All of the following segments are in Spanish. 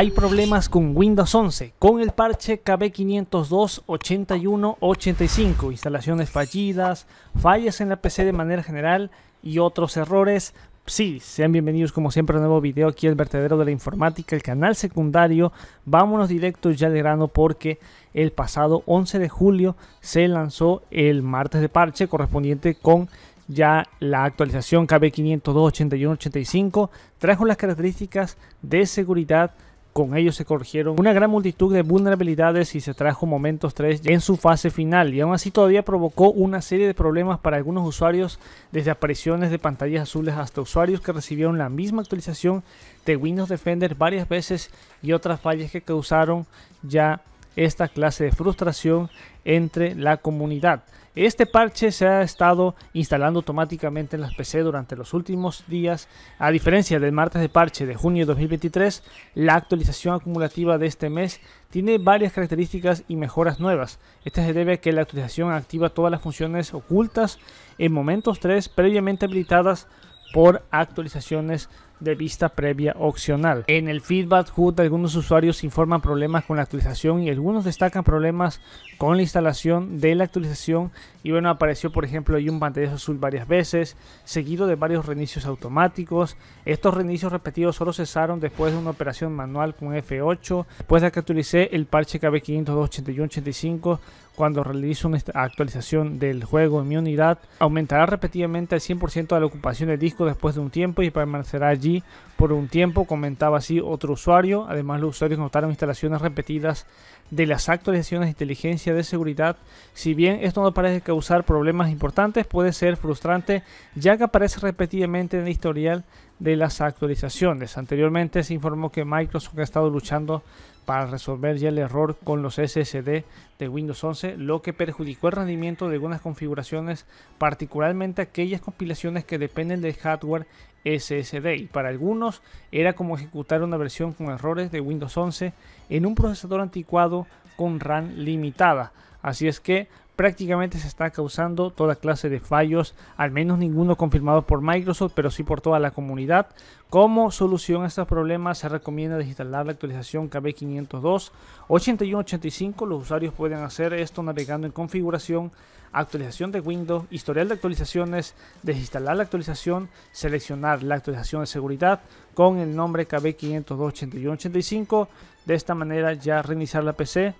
Hay problemas con Windows 11, con el parche KB502-8185, instalaciones fallidas, fallas en la PC de manera general y otros errores. Sí, sean bienvenidos como siempre a un nuevo video aquí el vertedero de la informática, el canal secundario. Vámonos directos ya de grano porque el pasado 11 de julio se lanzó el martes de parche correspondiente con ya la actualización KB502-8185. Trajo las características de seguridad con ello se corrigieron una gran multitud de vulnerabilidades y se trajo Momentos 3 en su fase final y aún así todavía provocó una serie de problemas para algunos usuarios desde apariciones de pantallas azules hasta usuarios que recibieron la misma actualización de Windows Defender varias veces y otras fallas que causaron ya esta clase de frustración entre la comunidad. Este parche se ha estado instalando automáticamente en las PC durante los últimos días. A diferencia del martes de parche de junio de 2023, la actualización acumulativa de este mes tiene varias características y mejoras nuevas. Esta se debe a que la actualización activa todas las funciones ocultas en momentos 3 previamente habilitadas por actualizaciones de vista previa opcional. En el feedback HUD algunos usuarios informan problemas con la actualización y algunos destacan problemas con la instalación de la actualización y bueno apareció por ejemplo ahí un pantallazo azul varias veces seguido de varios reinicios automáticos. Estos reinicios repetidos solo cesaron después de una operación manual con F8 después de que actualicé el parche KB502 cuando realizo una actualización del juego en mi unidad, aumentará repetidamente al 100% de la ocupación del disco después de un tiempo y permanecerá allí por un tiempo, comentaba así otro usuario. Además, los usuarios notaron instalaciones repetidas de las actualizaciones de inteligencia de seguridad. Si bien esto no parece causar problemas importantes, puede ser frustrante ya que aparece repetidamente en el historial de las actualizaciones. Anteriormente se informó que Microsoft ha estado luchando para resolver ya el error con los SSD de Windows 11, lo que perjudicó el rendimiento de algunas configuraciones, particularmente aquellas compilaciones que dependen del hardware SSD. Y para algunos era como ejecutar una versión con errores de Windows 11 en un procesador anticuado con RAM limitada. Así es que prácticamente se está causando toda clase de fallos, al menos ninguno confirmado por Microsoft, pero sí por toda la comunidad. Como solución a estos problemas se recomienda desinstalar la actualización KB502 8185. Los usuarios pueden hacer esto navegando en configuración, actualización de Windows, historial de actualizaciones, desinstalar la actualización, seleccionar la actualización de seguridad con el nombre KB502 8185. De esta manera ya reiniciar la PC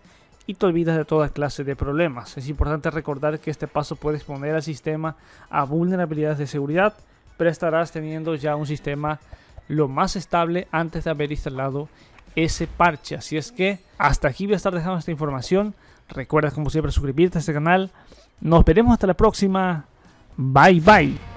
y te olvidas de toda clase de problemas. Es importante recordar que este paso puede exponer al sistema a vulnerabilidades de seguridad, pero estarás teniendo ya un sistema lo más estable antes de haber instalado ese parche. Así es que hasta aquí voy a estar dejando esta información. Recuerda como siempre suscribirte a este canal. Nos veremos hasta la próxima. Bye bye.